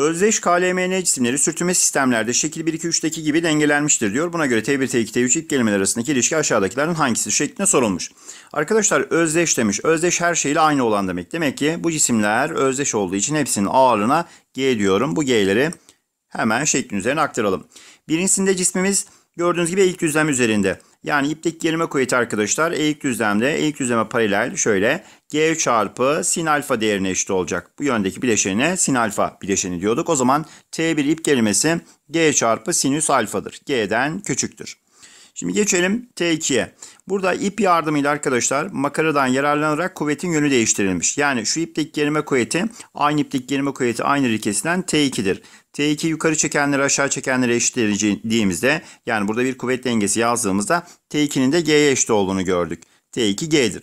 Özdeş KLMN cisimleri sürtünme sistemlerde şekil 1 2 3'teki gibi dengelenmiştir diyor. Buna göre T1 T2 T3 ilk kelimeler arasındaki ilişki aşağıdakilerin hangisi şeklinde sorulmuş. Arkadaşlar özdeş demiş. Özdeş her şeyle aynı olan demek. Demek ki bu cisimler özdeş olduğu için hepsinin ağırlığına G diyorum. Bu G'leri hemen şeklin üzerine aktaralım. Birincisinde cismimiz gördüğünüz gibi ilk düzlem üzerinde. Yani iplik gerime kuvveti arkadaşlar eğik düzlemde eğik düzleme paralel şöyle G çarpı sin alfa değerine eşit olacak. Bu yöndeki bileşenine sin alfa bileşeni diyorduk. O zaman T1 ip gerilmesi G çarpı sinüs alfadır. G'den küçüktür. Şimdi geçelim T2'ye. Burada ip yardımıyla arkadaşlar makaradan yararlanarak kuvvetin yönü değiştirilmiş. Yani şu ipteki gerime kuvveti aynı ipteki gerime kuvveti aynı rikesinden T2'dir. T2 yukarı çekenleri aşağı çekenleri eşitlediğimizde yani burada bir kuvvet dengesi yazdığımızda T2'nin de G'ye eşit olduğunu gördük. T2 G'dir.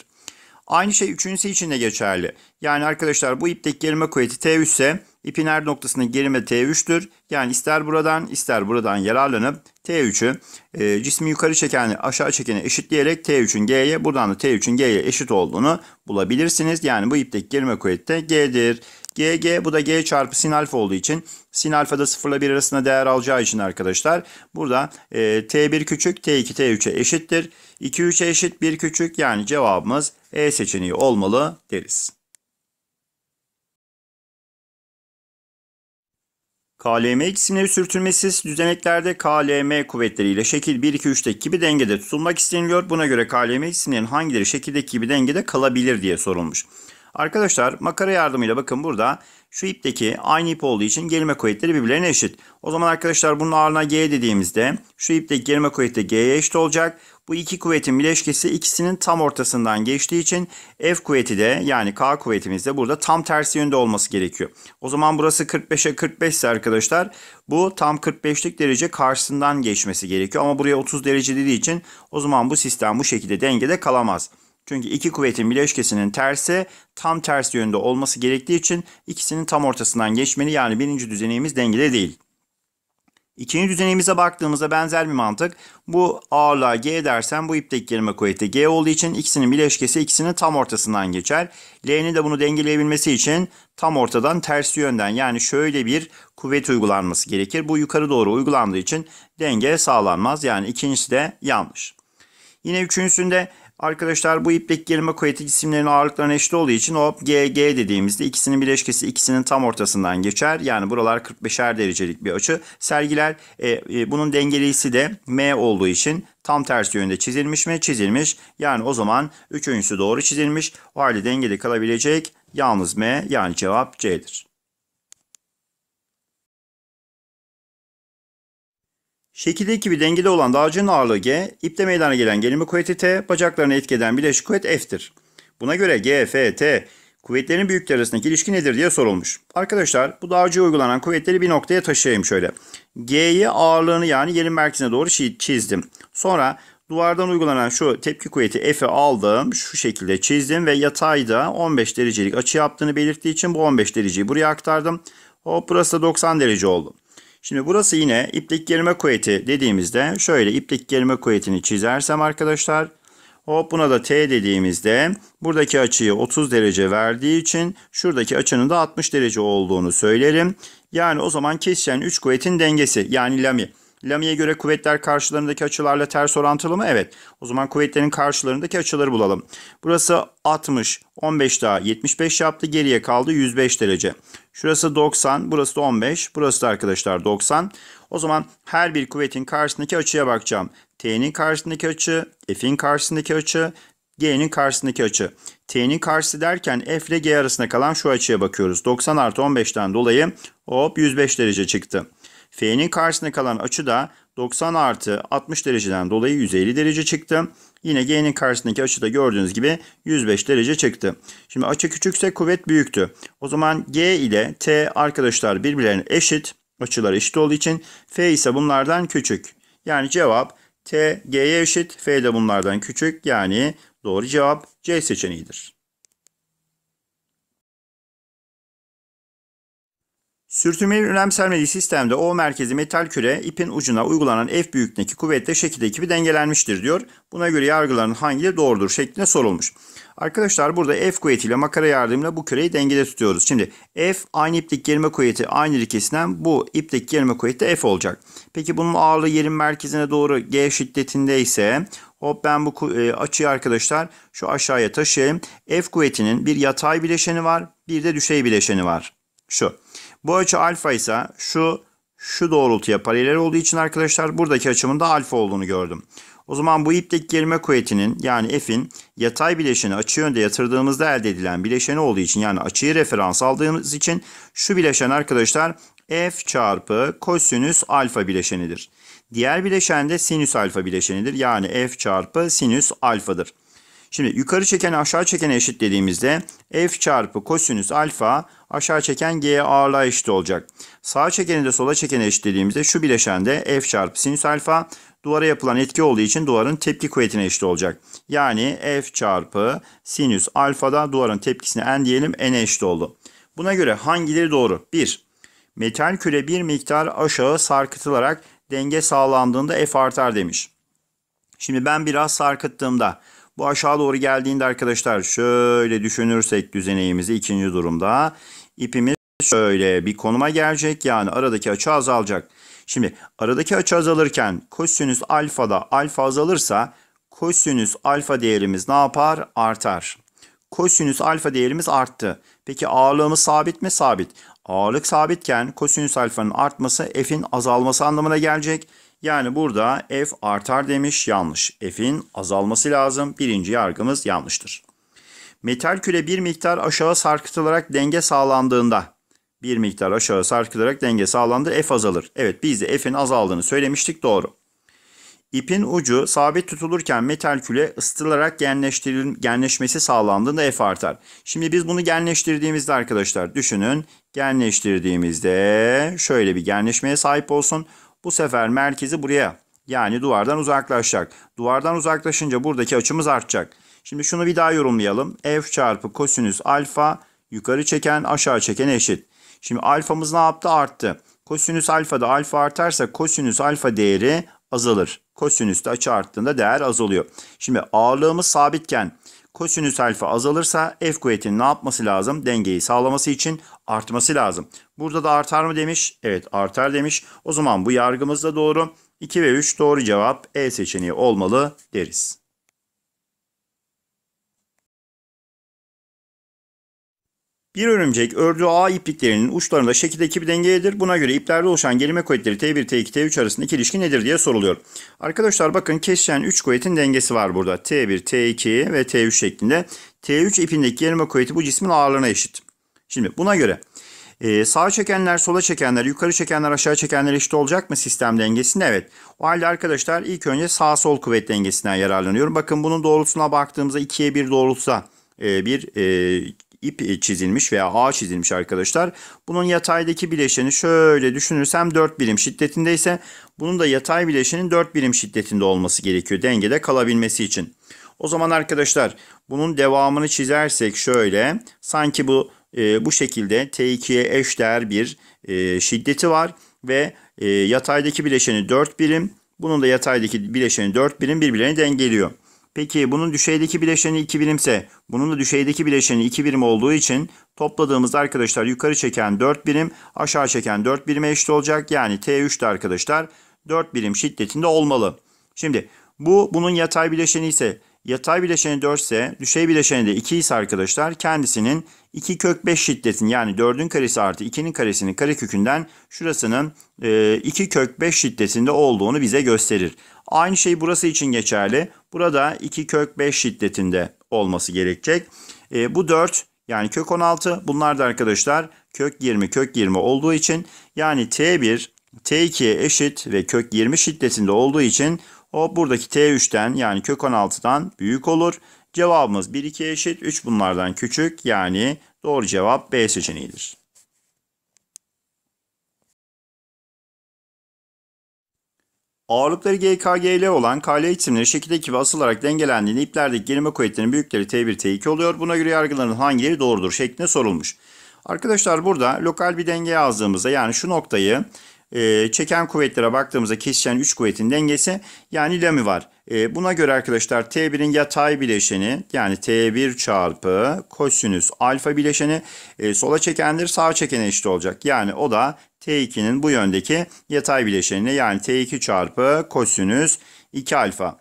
Aynı şey üçüncüsü için de geçerli. Yani arkadaşlar bu ipteki gerime kuvveti T3 ise İpin her noktasının gerime T3'tür. Yani ister buradan ister buradan yararlanıp T3'ü e, cismi yukarı çeken aşağı çekene eşitleyerek T3'ün G'ye buradan da T3'ün G'ye eşit olduğunu bulabilirsiniz. Yani bu ipteki gerime kuvveti de G'dir. GG, bu da G çarpı sin alfa olduğu için sin alfa da 0 ile 1 arasında değer alacağı için arkadaşlar burada e, T1 küçük T2 T3'e eşittir. 2 3'e eşit 1 küçük yani cevabımız E seçeneği olmalı deriz. KLM ikisinin sürtünmesiz düzeneklerde KLM kuvvetleriyle şekil 1, 2, 3'teki gibi dengede tutulmak isteniliyor. Buna göre KLM ikisinin hangileri şekildeki gibi dengede kalabilir diye sorulmuş. Arkadaşlar makara yardımıyla bakın burada şu ipteki aynı ip olduğu için gelme kuvvetleri birbirlerine eşit. O zaman arkadaşlar bunun ağırlığına G dediğimizde şu ipteki gelme kuvveti G'ye eşit olacak. Bu iki kuvvetin bileşkesi ikisinin tam ortasından geçtiği için F kuvveti de yani K kuvvetimiz de burada tam tersi yönde olması gerekiyor. O zaman burası 45'e 45 ise arkadaşlar bu tam 45'lik derece karşısından geçmesi gerekiyor. Ama buraya 30 derece dediği için o zaman bu sistem bu şekilde dengede kalamaz. Çünkü iki kuvvetin bileşkesinin tersi tam ters yönde olması gerektiği için ikisinin tam ortasından geçmeli. Yani birinci düzeneğimiz dengede değil. İkinci düzenimize baktığımızda benzer bir mantık. Bu ağırlığa G dersen bu ipteki germe kuvveti G olduğu için ikisinin bileşkesi ikisinin tam ortasından geçer. L'nin de bunu dengeleyebilmesi için tam ortadan ters yönden yani şöyle bir kuvvet uygulanması gerekir. Bu yukarı doğru uygulandığı için denge sağlanmaz. Yani ikincisi de yanlış. Yine üçüncüsünde Arkadaşlar bu iplik gerilme kuvveti cisimlerin ağırlıklarına eşit olduğu için o GG dediğimizde ikisinin bileşkesi ikisinin tam ortasından geçer. Yani buralar 45'er derecelik bir açı sergiler. E, e, bunun dengelisi de M olduğu için tam ters yönde çizilmiş mi? Çizilmiş. Yani o zaman üçüncüsü doğru çizilmiş. O halde dengede kalabilecek yalnız M yani cevap C'dir. Şekildeki bir dengede olan dağcının ağırlığı G, ipte meydana gelen gerilme kuvveti T, bacaklarını etkeden bileşik kuvvet F'tir. Buna göre G, F, T kuvvetlerin büyükleri arasındaki ilişki nedir diye sorulmuş. Arkadaşlar bu dağcıya uygulanan kuvvetleri bir noktaya taşıyayım şöyle. G'yi ağırlığını yani yerin merkezine doğru çizdim. Sonra duvardan uygulanan şu tepki kuvveti F'i aldım. Şu şekilde çizdim ve yatayda 15 derecelik açı yaptığını belirttiği için bu 15 dereceyi buraya aktardım. Hop burası da 90 derece oldu. Şimdi burası yine iplik germe kuvveti dediğimizde şöyle iplik germe kuvvetini çizersem arkadaşlar hop buna da T dediğimizde buradaki açıyı 30 derece verdiği için şuradaki açının da 60 derece olduğunu söylerim. Yani o zaman kesişen 3 kuvvetin dengesi yani lami. Lami'ye göre kuvvetler karşılarındaki açılarla ters orantılı mı? Evet. O zaman kuvvetlerin karşılarındaki açıları bulalım. Burası 60, 15 daha 75 yaptı. Geriye kaldı 105 derece. Şurası 90, burası da 15, burası da arkadaşlar 90. O zaman her bir kuvvetin karşısındaki açıya bakacağım. T'nin karşısındaki açı, F'in karşısındaki açı, G'nin karşısındaki açı. T'nin karşısı derken F ile G arasında kalan şu açıya bakıyoruz. 90 artı 15'ten dolayı hop 105 derece çıktı. F'nin karşısında kalan açı da 90 artı 60 dereceden dolayı 150 derece çıktı. Yine G'nin karşısındaki açı da gördüğünüz gibi 105 derece çıktı. Şimdi açı küçükse kuvvet büyüktü. O zaman G ile T arkadaşlar birbirlerine eşit. Açılar eşit olduğu için F ise bunlardan küçük. Yani cevap T G'ye eşit. F de bunlardan küçük. Yani doğru cevap C seçeneğidir. Sürtünmenin önemsenmediği sistemde O merkezi metal küre ipin ucuna uygulanan F büyüklüğündeki kuvvetle şekil ekibi dengelenmiştir diyor. Buna göre yargıların hangileri doğrudur şeklinde sorulmuş. Arkadaşlar burada F kuvvetiyle makara yardımıyla bu küreyi dengede tutuyoruz. Şimdi F aynı iplik germe kuvveti aynı ilkesinden bu iplik germe kuvveti de F olacak. Peki bunun ağırlığı yerin merkezine doğru G şiddetinde ise hop ben bu e, açıyı arkadaşlar şu aşağıya taşıyayım. F kuvvetinin bir yatay bileşeni var bir de düşey bileşeni var. Şu. Bu açı alfa ise şu şu doğrultuya paralel olduğu için arkadaşlar buradaki açımın da alfa olduğunu gördüm. O zaman bu ipteki gerilme kuvvetinin yani F'in yatay bileşeni açı yönde yatırdığımızda elde edilen bileşeni olduğu için yani açıyı referans aldığımız için şu bileşen arkadaşlar F çarpı kosinüs alfa bileşenidir. Diğer bileşen de sinüs alfa bileşenidir. Yani F çarpı sinüs alfadır. Şimdi yukarı çeken aşağı çekene eşit dediğimizde f çarpı kosinüs alfa aşağı çeken g ağırlığa eşit olacak. Sağ çekeni de sola çekene eşit dediğimizde şu bileşende f çarpı sinüs alfa duvara yapılan etki olduğu için duvarın tepki kuvvetine eşit olacak. Yani f çarpı sinüs alfa da duvarın tepkisine n diyelim N eşit oldu. Buna göre hangileri doğru? 1. Metal küre bir miktar aşağı sarkıtılarak denge sağlandığında f artar demiş. Şimdi ben biraz sarkıttığımda bu aşağı doğru geldiğinde arkadaşlar şöyle düşünürsek düzeneğimizi ikinci durumda ipimiz şöyle bir konuma gelecek. Yani aradaki açı azalacak. Şimdi aradaki açı azalırken kosinüs alfada alfa azalırsa kosinüs alfa değerimiz ne yapar? Artar. Kosinüs alfa değerimiz arttı. Peki ağırlığımız sabit mi? Sabit. Ağırlık sabitken kosinüs alfanın artması f'in azalması anlamına gelecek. Yani burada f artar demiş yanlış. F'in azalması lazım. Birinci yargımız yanlıştır. Metal küre bir miktar aşağı sarkıtılarak denge sağlandığında bir miktar aşağı sarkılarak denge sağlandı. F azalır. Evet biz de F'in azaldığını söylemiştik doğru. İpin ucu sabit tutulurken metal küre ısıtılarak genleşmesi sağlandığında F artar. Şimdi biz bunu genleştirdiğimizde arkadaşlar düşünün. Genleştirdiğimizde şöyle bir genleşmeye sahip olsun. Bu sefer merkezi buraya yani duvardan uzaklaşacak. Duvardan uzaklaşınca buradaki açımız artacak. Şimdi şunu bir daha yorumlayalım. F çarpı kosinüs alfa yukarı çeken aşağı çeken eşit. Şimdi alfamız ne yaptı? Arttı. Kosinüs alfa da alfa artarsa kosinüs alfa değeri azalır. Kosinüs de açı arttığında değer azalıyor. Şimdi ağırlığımız sabitken kosinüs alfa azalırsa F kuvvetinin ne yapması lazım? Dengeyi sağlaması için artması lazım. Burada da artar mı demiş? Evet artar demiş. O zaman bu yargımız da doğru. 2 ve 3 doğru cevap E seçeneği olmalı deriz. Bir örümcek ördüğü ağ ipliklerinin uçlarında şekildeki bir dengeyedir. Buna göre iplerde oluşan gelime kuvvetleri T1, T2, T3 arasındaki ilişki nedir diye soruluyor. Arkadaşlar bakın kesişen 3 kuvvetin dengesi var burada. T1, T2 ve T3 şeklinde. T3 ipindeki gerilme kuvveti bu cismin ağırlığına eşit. Şimdi buna göre e, sağa çekenler, sola çekenler, yukarı çekenler, aşağı çekenler eşit olacak mı sistem dengesinde? Evet. O halde arkadaşlar ilk önce sağ sol kuvvet dengesinden yararlanıyorum. Bakın bunun doğrultusuna baktığımızda 2'ye 1 doğrultuda e, bir e, ip çizilmiş veya ağ çizilmiş arkadaşlar. Bunun yataydaki bileşeni şöyle düşünürsem 4 birim şiddetindeyse, bunun da yatay bileşenin 4 birim şiddetinde olması gerekiyor dengede kalabilmesi için. O zaman arkadaşlar bunun devamını çizersek şöyle sanki bu e, bu şekilde T2'ye eşdeğer bir e, şiddeti var ve e, yataydaki bileşeni 4 birim bunun da yataydaki bileşeni 4 birim birbirlerini dengeliyor. Peki bunun düşeydeki bileşeni 2 birimse bunun da düşeydeki bileşeni 2 birim olduğu için topladığımız arkadaşlar yukarı çeken 4 birim aşağı çeken 4 birime eşit olacak. Yani T3 de arkadaşlar 4 birim şiddetinde olmalı. Şimdi bu bunun yatay bileşeni ise yatay bileşeni 4 ise düşey bileşeni de 2 ise arkadaşlar kendisinin 2 kök 5 şiddetin yani 4'ün karesi artı 2'nin karesinin karekökünden şurasının 2 kök 5 şiddetinde olduğunu bize gösterir. Aynı şey burası için geçerli. Burada 2 kök 5 şiddetinde olması gerekecek. E, bu 4 yani kök 16 bunlar da arkadaşlar kök 20 kök 20 olduğu için yani T1 T2 eşit ve kök 20 şiddetinde olduğu için o buradaki T3'ten yani kök 16'dan büyük olur. Cevabımız 1 2 eşit 3 bunlardan küçük yani doğru cevap B seçeneğidir. Ağırlıkları GKGL olan KL isimleri şekil ekibi asılarak dengelendiğinde iplerdeki gelime kuvvetlerinin büyükleri T1, T2 oluyor. Buna göre yargıların hangileri doğrudur şeklinde sorulmuş. Arkadaşlar burada lokal bir denge yazdığımızda yani şu noktayı e, çeken kuvvetlere baktığımızda kesişen 3 kuvvetin dengesi yani lami var. E, buna göre arkadaşlar T1'in yatay bileşeni yani T1 çarpı kosinüs alfa bileşeni e, sola çekendir sağa çekene eşit olacak. Yani o da T2'nin bu yöndeki yatay bileşenine yani T2 çarpı kosinüs 2 alfa.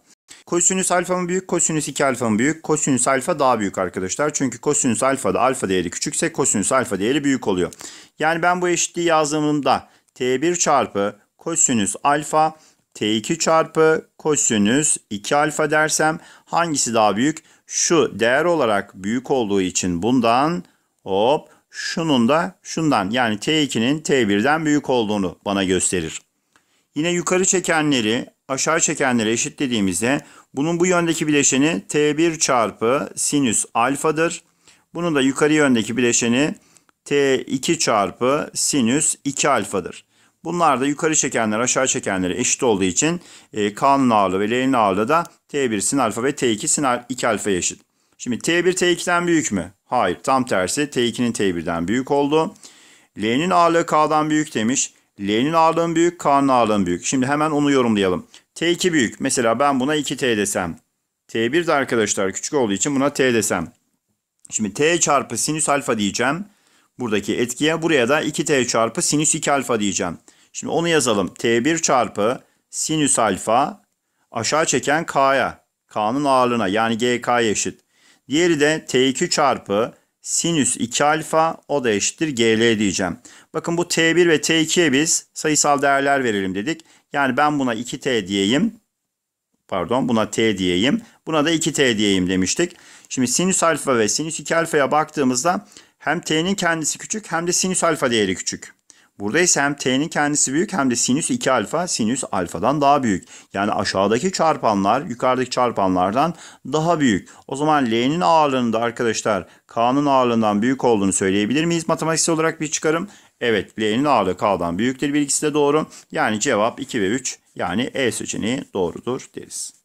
Kosinüs alfa mı büyük, kosinüs 2 alfa mı büyük? Kosinüs alfa daha büyük arkadaşlar. Çünkü kosinüs alfa da alfa değeri küçükse kosinüs alfa değeri büyük oluyor. Yani ben bu eşitliği yazdığımda T1 çarpı kosinüs alfa T2 çarpı kosinüs 2 alfa dersem hangisi daha büyük? Şu değer olarak büyük olduğu için bundan hop şunun da şundan yani T2'nin T1'den büyük olduğunu bana gösterir. Yine yukarı çekenleri aşağı çekenleri eşitlediğimizde bunun bu yöndeki bileşeni T1 çarpı sinüs alfadır. Bunun da yukarı yöndeki bileşeni T2 çarpı sinüs 2 alfadır. Bunlar da yukarı çekenler aşağı çekenlere eşit olduğu için e, K'nın ağırlığı ve L'nin ağırlığı da T1 sin alfa ve T2 sin 2 alfa eşit. Şimdi T1 T2'den büyük mü? Hayır tam tersi T2'nin T1'den büyük oldu. L'nin ağırlığı K'dan büyük demiş. L'nin ağırlığın büyük K'nın ağırlığın büyük. Şimdi hemen onu yorumlayalım. T2 büyük. Mesela ben buna 2T desem. T1 de arkadaşlar küçük olduğu için buna T desem. Şimdi T çarpı sinüs alfa diyeceğim. Buradaki etkiye buraya da 2T çarpı sinüs 2 alfa diyeceğim. Şimdi onu yazalım. T1 çarpı sinüs alfa aşağı çeken K'ya. K'nın ağırlığına yani GK'ya eşit. Diğeri de T2 çarpı sinüs 2 alfa o da eşittir GL diyeceğim. Bakın bu T1 ve T2'ye biz sayısal değerler verelim dedik. Yani ben buna 2T diyeyim. Pardon buna T diyeyim. Buna da 2T diyeyim demiştik. Şimdi sinüs alfa ve sinüs 2 alfaya baktığımızda hem T'nin kendisi küçük hem de sinüs alfa değeri küçük. Burada ise hem t'nin kendisi büyük hem de sinüs 2 alfa sinüs alfadan daha büyük. Yani aşağıdaki çarpanlar yukarıdaki çarpanlardan daha büyük. O zaman l'nin ağırlığında arkadaşlar k'nın ağırlığından büyük olduğunu söyleyebilir miyiz? Matematiksel olarak bir çıkarım. Evet l'nin ağırlığı k'dan büyüktür bilgisi de doğru. Yani cevap 2 ve 3 yani e seçeneği doğrudur deriz.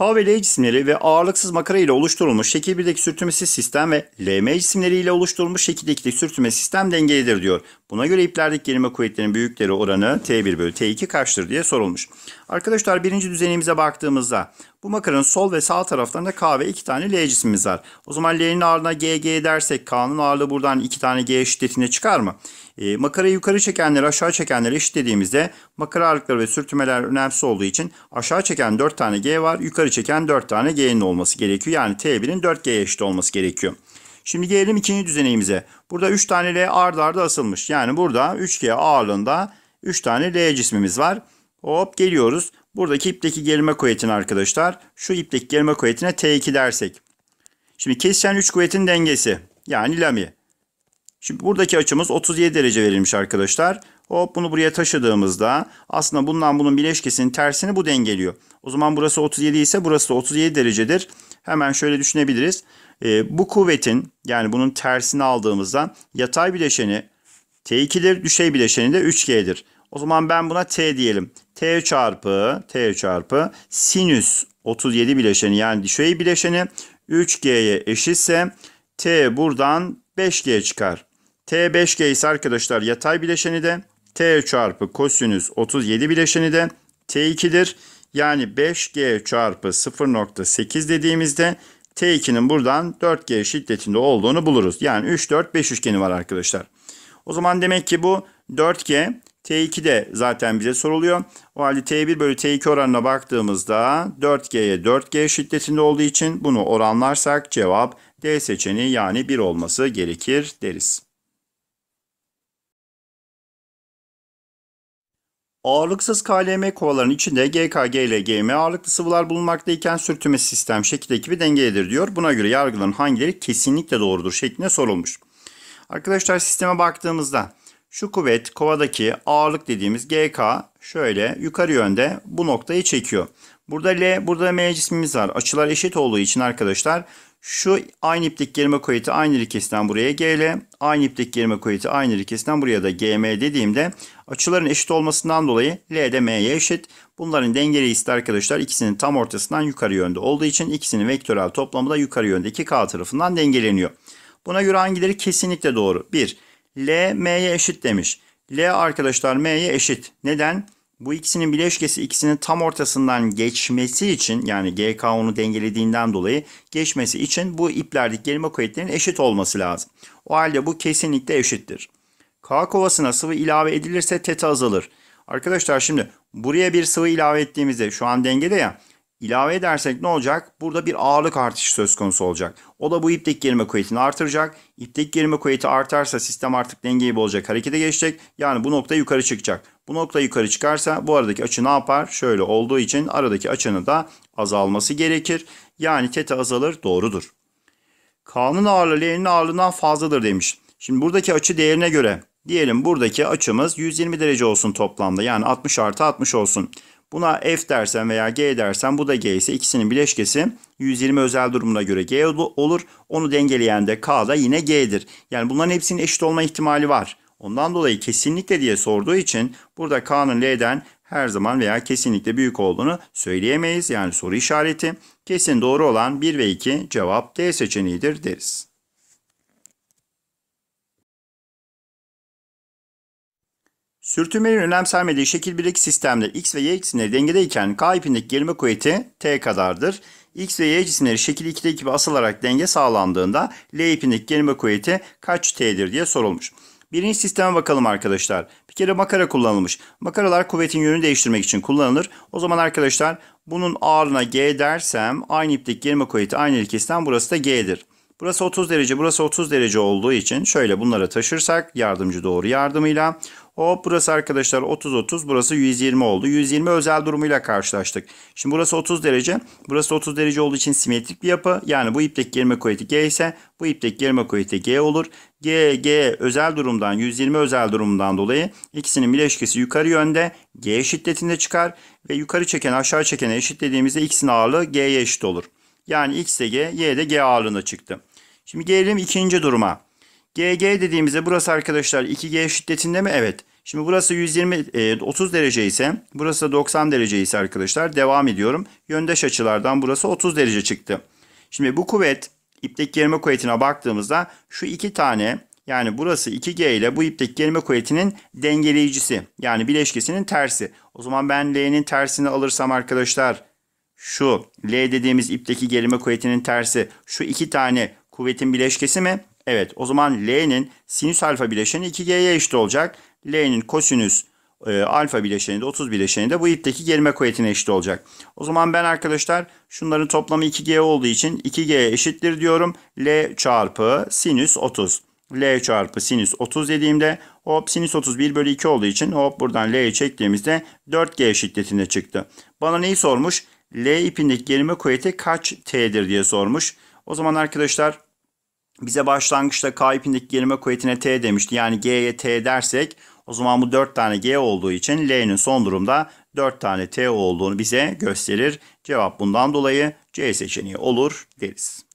ve L cisimleri ve ağırlıksız makara ile oluşturulmuş şekil 1'deki sürtünmesiz sistem ve LM cisimleri ile oluşturulmuş şekil 2'deki sürtünme sistem dengelidir diyor. Buna göre iplerdeki gerilme kuvvetlerinin büyükleri oranı T1 bölü T2 kaçtır diye sorulmuş. Arkadaşlar birinci düzenimize baktığımızda bu makaranın sol ve sağ taraflarında K ve 2 tane L cismimiz var. O zaman L'nin ağırlığına GG dersek K'nın ağırlığı buradan 2 tane G şiddetine çıkar mı? E, makarayı yukarı çekenleri aşağı çekenleri eşitlediğimizde makara ağırlıkları ve sürtünmeler önemsiz olduğu için aşağı çeken 4 tane G var. Yukarı çeken 4 tane G'nin olması gerekiyor. Yani T1'in 4G'ye eşit olması gerekiyor. Şimdi gelelim ikinci düzenimize. Burada 3 tane L ardarda asılmış. Yani burada 3G ağırlığında 3 tane L cismimiz var. Hop geliyoruz. Buradaki ipteki gerilme kuvvetini arkadaşlar. Şu ipteki gerilme kuvvetine T2 dersek. Şimdi kesişen 3 kuvvetin dengesi. Yani lami. Şimdi buradaki açımız 37 derece verilmiş arkadaşlar. Hop bunu buraya taşıdığımızda aslında bundan bunun bileşkesinin tersini bu dengeliyor. O zaman burası 37 ise burası da 37 derecedir. Hemen şöyle düşünebiliriz. E, bu kuvvetin yani bunun tersini aldığımızda yatay bileşeni T2'dir, düşey bileşeni de 3G'dir. O zaman ben buna t diyelim. t çarpı t çarpı sinüs 37 bileşeni yani dişey bileşeni 3g'ye eşitse t buradan 5g çıkar. t 5g ise arkadaşlar yatay bileşeni de t çarpı kosinüs 37 bileşeni de t2'dir. Yani 5g çarpı 0.8 dediğimizde T2'nin buradan 4G şiddetinde olduğunu buluruz. Yani 3, 4, 5 üçgeni var arkadaşlar. O zaman demek ki bu 4G T2 de zaten bize soruluyor. O halde T1 bölü T2 oranına baktığımızda 4G'ye 4G şiddetinde olduğu için bunu oranlarsak cevap D seçeneği yani 1 olması gerekir deriz. Ağırlıksız KLM kovaların içinde GKG ile GM ağırlıklı sıvılar bulunmaktayken sürtünme sistem şekil bir dengelidir diyor. Buna göre yargıların hangileri kesinlikle doğrudur şeklinde sorulmuş. Arkadaşlar sisteme baktığımızda şu kuvvet kovadaki ağırlık dediğimiz GK şöyle yukarı yönde bu noktayı çekiyor. Burada L, burada M cismimiz var. Açılar eşit olduğu için arkadaşlar şu aynı iplik germe kuvveti aynı ilkesinden buraya GL, aynı iplik germe kuvveti aynı ilkesinden buraya da GM dediğimde açıların eşit olmasından dolayı L de M'ye eşit. Bunların denge reisi arkadaşlar ikisinin tam ortasından yukarı yönde olduğu için ikisinin vektörel toplamı da yukarı yönde 2K tarafından dengeleniyor. Buna göre hangileri kesinlikle doğru? 1. L M'ye eşit demiş. L arkadaşlar M'ye eşit. Neden? Bu ikisinin bileşkesi ikisinin tam ortasından geçmesi için yani GK onu dengelediğinden dolayı geçmesi için bu iplerdeki gerilme kuvvetlerinin eşit olması lazım. O halde bu kesinlikle eşittir. K kovasına sıvı ilave edilirse teta azalır. Arkadaşlar şimdi buraya bir sıvı ilave ettiğimizde şu an dengede ya ilave edersek ne olacak? Burada bir ağırlık artışı söz konusu olacak. O da bu iptek gerime kuvvetini artıracak. İptek gerime kuvveti artarsa sistem artık dengeyi bozacak, harekete geçecek. Yani bu nokta yukarı çıkacak. Bu nokta yukarı çıkarsa bu aradaki açı ne yapar? Şöyle olduğu için aradaki açının da azalması gerekir. Yani teta azalır doğrudur. K'nın ağırlığı L'nin ağırlığından fazladır demiş. Şimdi buradaki açı değerine göre diyelim buradaki açımız 120 derece olsun toplamda yani 60 artı 60 olsun. Buna f dersen veya g dersen bu da g ise ikisinin bileşkesi 120 özel durumuna göre g olur. Onu dengeleyen de k da yine g'dir. Yani bunların hepsinin eşit olma ihtimali var. Ondan dolayı kesinlikle diye sorduğu için burada k'nın l'den her zaman veya kesinlikle büyük olduğunu söyleyemeyiz. Yani soru işareti. Kesin doğru olan 1 ve 2 cevap D seçeneğidir deriz. Sürtünmenin önemsenmediği şekil 1'deki sistemde x ve y cisimleri dengedeyken k ipindeki gerime kuvveti t kadardır. x ve y cisimleri şekil 2'de gibi asılarak denge sağlandığında l ipindeki gerime kuvveti kaç t'dir diye sorulmuş. Birinci sisteme bakalım arkadaşlar. Bir kere makara kullanılmış. Makaralar kuvvetin yönünü değiştirmek için kullanılır. O zaman arkadaşlar bunun ağırlığına g dersem aynı iplik gerime kuvveti aynı ilkesinden burası da g'dir. Burası 30 derece, burası 30 derece olduğu için şöyle bunlara taşırsak yardımcı doğru yardımıyla Hop burası arkadaşlar 30-30 burası 120 oldu. 120 özel durumuyla karşılaştık. Şimdi burası 30 derece. Burası 30 derece olduğu için simetrik bir yapı. Yani bu ipteki germe kuvveti G ise bu ipteki germe kuvveti G olur. G, G özel durumdan 120 özel durumdan dolayı ikisinin bileşkesi yukarı yönde G şiddetinde çıkar. Ve yukarı çeken aşağı çekene eşitlediğimizde x'in ağırlığı G'ye eşit olur. Yani x de G, y de G ağırlığında çıktı. Şimdi gelelim ikinci duruma. GG dediğimizde burası arkadaşlar 2G şiddetinde mi? Evet. Şimdi burası 120 e, 30 derece ise burası 90 derece ise arkadaşlar devam ediyorum. Yöndeş açılardan burası 30 derece çıktı. Şimdi bu kuvvet iplik germe kuvvetine baktığımızda şu iki tane yani burası 2G ile bu iplik germe kuvvetinin dengeleyicisi yani bileşkesinin tersi. O zaman ben L'nin tersini alırsam arkadaşlar şu L dediğimiz ipteki gerime kuvvetinin tersi şu iki tane kuvvetin bileşkesi mi? Evet o zaman L'nin sinüs alfa bileşeni 2G'ye eşit olacak. L'nin kosinüs e, alfa bileşeni de 30 bileşeni de bu ipteki germe kuvvetine eşit olacak. O zaman ben arkadaşlar şunların toplamı 2G olduğu için 2G eşittir diyorum. L çarpı sinüs 30. L çarpı sinüs 30 dediğimde hop sinüs 30 31 bölü 2 olduğu için hop buradan L'yi çektiğimizde 4G şiddetinde çıktı. Bana neyi sormuş? L ipindeki gerime kuvveti kaç T'dir diye sormuş. O zaman arkadaşlar bize başlangıçta K ipindeki gerilme kuvvetine T demişti. Yani G'ye T dersek o zaman bu 4 tane G olduğu için L'nin son durumda 4 tane T olduğunu bize gösterir. Cevap bundan dolayı C seçeneği olur deriz.